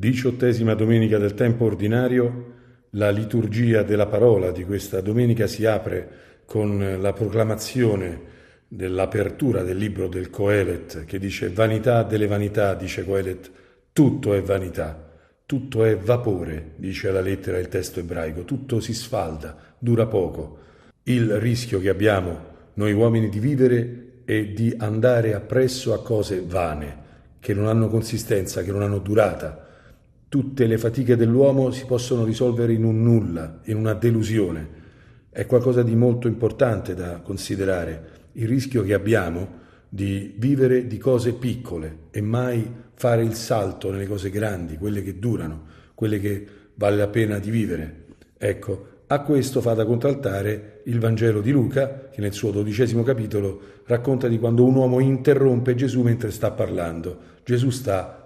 Diciottesima domenica del tempo ordinario, la liturgia della parola di questa domenica si apre con la proclamazione dell'apertura del libro del Coelet che dice vanità delle vanità, dice Coelet, tutto è vanità, tutto è vapore, dice la lettera del testo ebraico, tutto si sfalda, dura poco. Il rischio che abbiamo noi uomini di vivere è di andare appresso a cose vane, che non hanno consistenza, che non hanno durata, tutte le fatiche dell'uomo si possono risolvere in un nulla, in una delusione. È qualcosa di molto importante da considerare, il rischio che abbiamo di vivere di cose piccole e mai fare il salto nelle cose grandi, quelle che durano, quelle che vale la pena di vivere. Ecco, a questo fa da contraltare il Vangelo di Luca, che nel suo dodicesimo capitolo racconta di quando un uomo interrompe Gesù mentre sta parlando. Gesù sta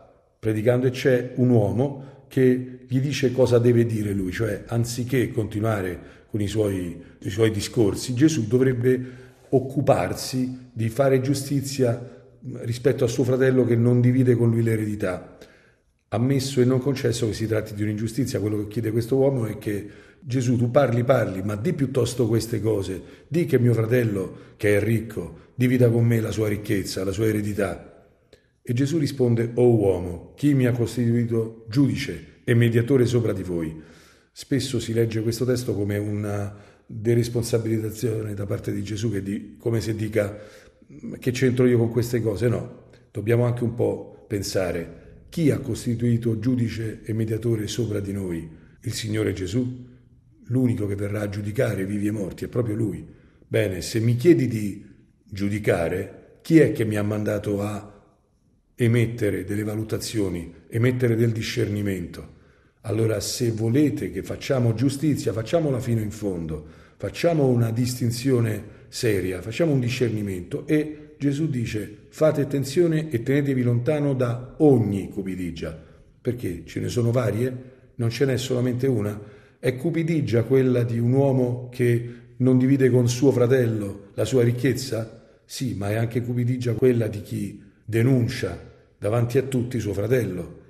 predicando e c'è un uomo che gli dice cosa deve dire lui, cioè anziché continuare con i suoi, i suoi discorsi, Gesù dovrebbe occuparsi di fare giustizia rispetto a suo fratello che non divide con lui l'eredità. Ammesso e non concesso che si tratti di un'ingiustizia, quello che chiede questo uomo è che Gesù tu parli, parli, ma di piuttosto queste cose, di che mio fratello, che è ricco, divida con me la sua ricchezza, la sua eredità. E Gesù risponde, O oh uomo, chi mi ha costituito giudice e mediatore sopra di voi? Spesso si legge questo testo come una deresponsabilizzazione da parte di Gesù, che di, come se dica che c'entro io con queste cose. No, dobbiamo anche un po' pensare chi ha costituito giudice e mediatore sopra di noi? Il Signore Gesù? L'unico che verrà a giudicare vivi e morti è proprio Lui. Bene, se mi chiedi di giudicare, chi è che mi ha mandato a giudicare? emettere delle valutazioni, emettere del discernimento. Allora se volete che facciamo giustizia, facciamola fino in fondo, facciamo una distinzione seria, facciamo un discernimento e Gesù dice fate attenzione e tenetevi lontano da ogni cupidigia, perché ce ne sono varie, non ce n'è solamente una, è cupidigia quella di un uomo che non divide con suo fratello la sua ricchezza? Sì, ma è anche cupidigia quella di chi denuncia davanti a tutti suo fratello.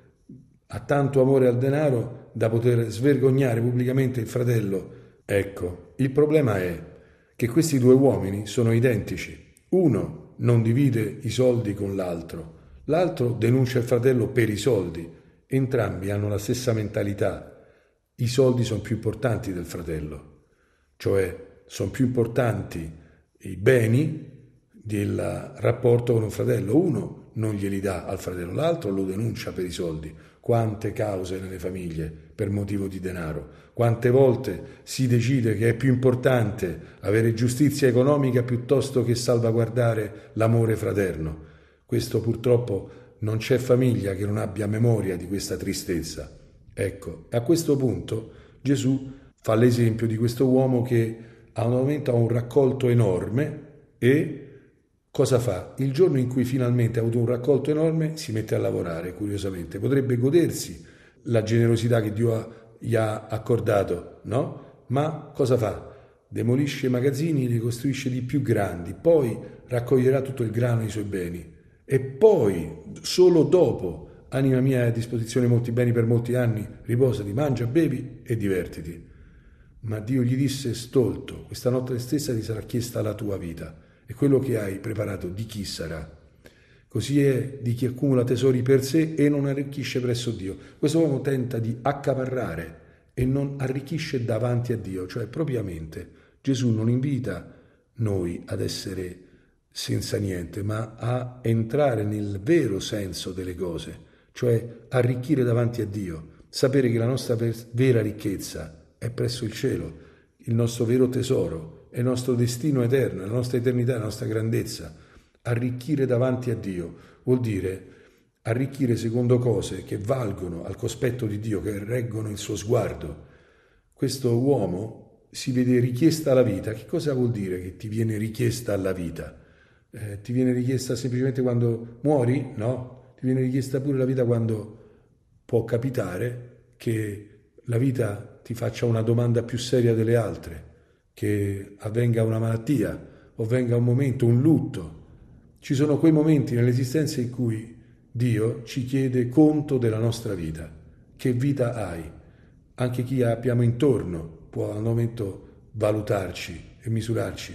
Ha tanto amore al denaro da poter svergognare pubblicamente il fratello. Ecco, il problema è che questi due uomini sono identici. Uno non divide i soldi con l'altro, l'altro denuncia il fratello per i soldi. Entrambi hanno la stessa mentalità. I soldi sono più importanti del fratello, cioè sono più importanti i beni del rapporto con un fratello. Uno non glieli dà al fratello, l'altro lo denuncia per i soldi. Quante cause nelle famiglie per motivo di denaro? Quante volte si decide che è più importante avere giustizia economica piuttosto che salvaguardare l'amore fraterno? Questo purtroppo non c'è famiglia che non abbia memoria di questa tristezza. Ecco, a questo punto Gesù fa l'esempio di questo uomo che a un momento ha un raccolto enorme e Cosa fa? Il giorno in cui finalmente ha avuto un raccolto enorme si mette a lavorare, curiosamente. Potrebbe godersi la generosità che Dio ha, gli ha accordato, no? Ma cosa fa? Demolisce i magazzini, li costruisce di più grandi, poi raccoglierà tutto il grano e i suoi beni. E poi, solo dopo, anima mia è a disposizione molti beni per molti anni, riposati, mangia, bevi e divertiti. Ma Dio gli disse, stolto, questa notte stessa ti sarà chiesta la tua vita e quello che hai preparato di chi sarà. Così è di chi accumula tesori per sé e non arricchisce presso Dio. Questo uomo tenta di accaparrare e non arricchisce davanti a Dio, cioè propriamente. Gesù non invita noi ad essere senza niente, ma a entrare nel vero senso delle cose, cioè arricchire davanti a Dio, sapere che la nostra vera ricchezza è presso il cielo, il nostro vero tesoro è il nostro destino eterno, è la nostra eternità, è la nostra grandezza. Arricchire davanti a Dio vuol dire arricchire secondo cose che valgono al cospetto di Dio, che reggono il suo sguardo. Questo uomo si vede richiesta alla vita. Che cosa vuol dire che ti viene richiesta alla vita? Eh, ti viene richiesta semplicemente quando muori? No, ti viene richiesta pure la vita quando può capitare che la vita ti faccia una domanda più seria delle altre che avvenga una malattia o venga un momento, un lutto. Ci sono quei momenti nell'esistenza in cui Dio ci chiede conto della nostra vita. Che vita hai? Anche chi abbiamo intorno può al momento valutarci e misurarci.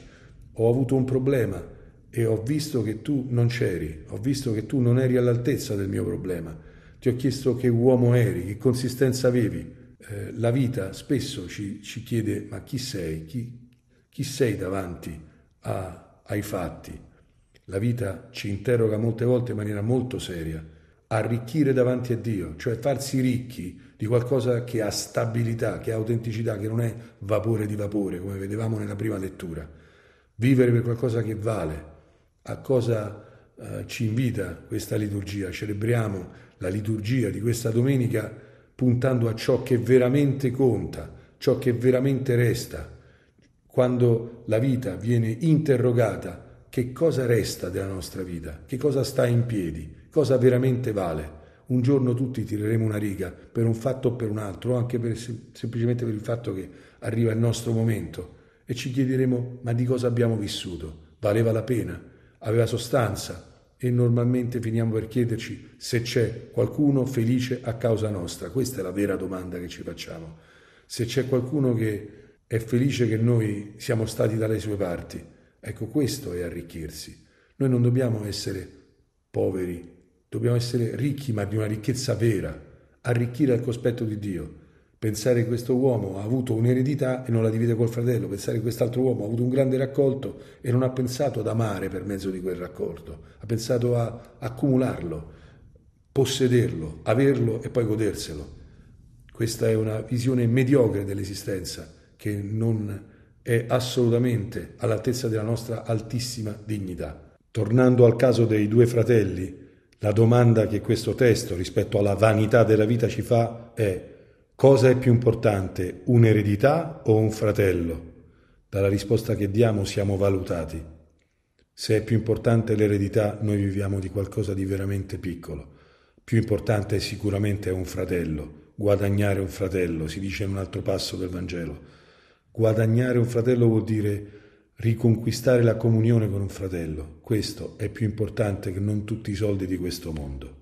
Ho avuto un problema e ho visto che tu non c'eri, ho visto che tu non eri all'altezza del mio problema. Ti ho chiesto che uomo eri, che consistenza avevi. Eh, la vita spesso ci, ci, chiede ma chi sei? Chi, chi sei davanti a, ai fatti? La vita ci interroga molte volte in maniera molto seria. Arricchire davanti a Dio, cioè farsi ricchi di qualcosa che ha stabilità, che ha autenticità, che non è vapore di vapore, come vedevamo nella prima lettura. Vivere per qualcosa che vale. A cosa eh, ci invita questa liturgia? Celebriamo la liturgia di questa domenica puntando a ciò che veramente conta, ciò che veramente resta. Quando la vita viene interrogata, che cosa resta della nostra vita? Che cosa sta in piedi? Cosa veramente vale? Un giorno tutti tireremo una riga per un fatto o per un altro, anche per, semplicemente per il fatto che arriva il nostro momento e ci chiederemo ma di cosa abbiamo vissuto? Valeva la pena? Aveva sostanza? e normalmente finiamo per chiederci se c'è qualcuno felice a causa nostra. Questa è la vera domanda che ci facciamo. Se c'è qualcuno che è felice che noi siamo stati dalle sue parti. Ecco, questo è arricchirsi. Noi non dobbiamo essere poveri, dobbiamo essere ricchi, ma di una ricchezza vera, arricchire al cospetto di Dio. Pensare che questo uomo ha avuto un'eredità e non la divide col fratello, pensare che quest'altro uomo ha avuto un grande raccolto e non ha pensato ad amare per mezzo di quel raccolto, ha pensato a accumularlo, possederlo, averlo e poi goderselo. Questa è una visione mediocre dell'esistenza che non è assolutamente all'altezza della nostra altissima dignità. Tornando al caso dei due fratelli, la domanda che questo testo rispetto alla vanità della vita ci fa è Cosa è più importante, un'eredità o un fratello? Dalla risposta che diamo siamo valutati. Se è più importante l'eredità, noi viviamo di qualcosa di veramente piccolo. Più importante è sicuramente un fratello, guadagnare un fratello, si dice in un altro passo del Vangelo. Guadagnare un fratello vuol dire riconquistare la comunione con un fratello. Questo è più importante che non tutti i soldi di questo mondo.